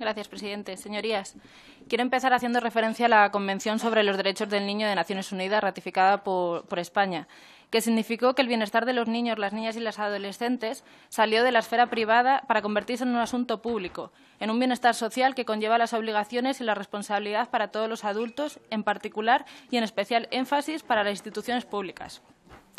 Gracias, presidente. Señorías, quiero empezar haciendo referencia a la Convención sobre los Derechos del Niño de Naciones Unidas, ratificada por, por España que significó que el bienestar de los niños, las niñas y las adolescentes salió de la esfera privada para convertirse en un asunto público, en un bienestar social que conlleva las obligaciones y la responsabilidad para todos los adultos, en particular y en especial énfasis para las instituciones públicas.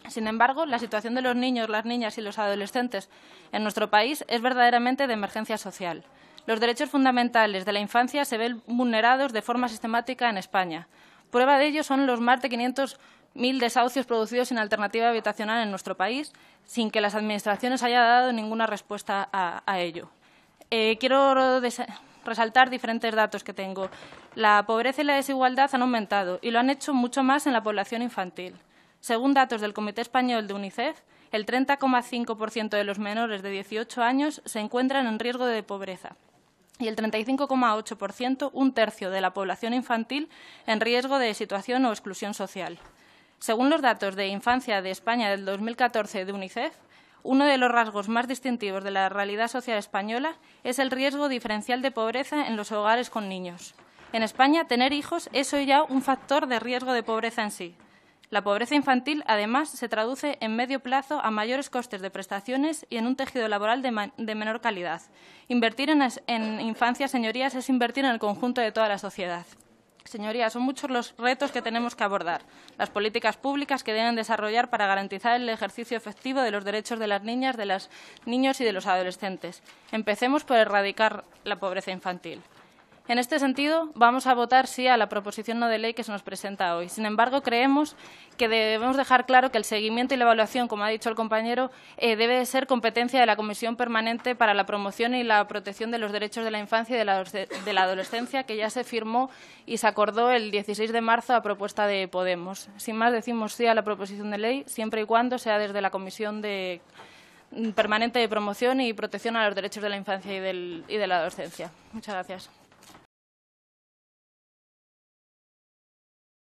Sin embargo, la situación de los niños, las niñas y los adolescentes en nuestro país es verdaderamente de emergencia social. Los derechos fundamentales de la infancia se ven vulnerados de forma sistemática en España. Prueba de ello son los más de 500.000 desahucios producidos sin alternativa habitacional en nuestro país, sin que las administraciones hayan dado ninguna respuesta a, ello. Eh, quiero resaltar diferentes datos que tengo. La pobreza y la desigualdad han aumentado y lo han hecho mucho más en la población infantil. Según datos del Comité Español de UNICEF, el 30,5% de los menores de 18 años se encuentran en riesgo de pobreza y el 35,8%, un tercio de la población infantil, en riesgo de situación o exclusión social. Según los datos de infancia de España del 2014 de UNICEF, uno de los rasgos más distintivos de la realidad social española es el riesgo diferencial de pobreza en los hogares con niños. En España, tener hijos es hoy ya un factor de riesgo de pobreza en sí. La pobreza infantil, además, se traduce en medio plazo a mayores costes de prestaciones y en un tejido laboral de, menor calidad. Invertir en infancia, señorías, es invertir en el conjunto de toda la sociedad. Señorías, son muchos los retos que tenemos que abordar. Las políticas públicas que deben desarrollar para garantizar el ejercicio efectivo de los derechos de las niñas, de los niños y de los adolescentes. Empecemos por erradicar la pobreza infantil. En este sentido, vamos a votar sí a la proposición no de ley que se nos presenta hoy. Sin embargo, creemos que debemos dejar claro que el seguimiento y la evaluación, como ha dicho el compañero, eh, debe ser competencia de la Comisión Permanente para la Promoción y la Protección de los Derechos de la Infancia y de la, Adolescencia, que ya se firmó y se acordó el 16 de marzo a propuesta de Podemos. Sin más, decimos sí a la proposición de ley, siempre y cuando sea desde la Comisión mm, permanente de promoción y protección a los derechos de la infancia y de la adolescencia. Muchas gracias.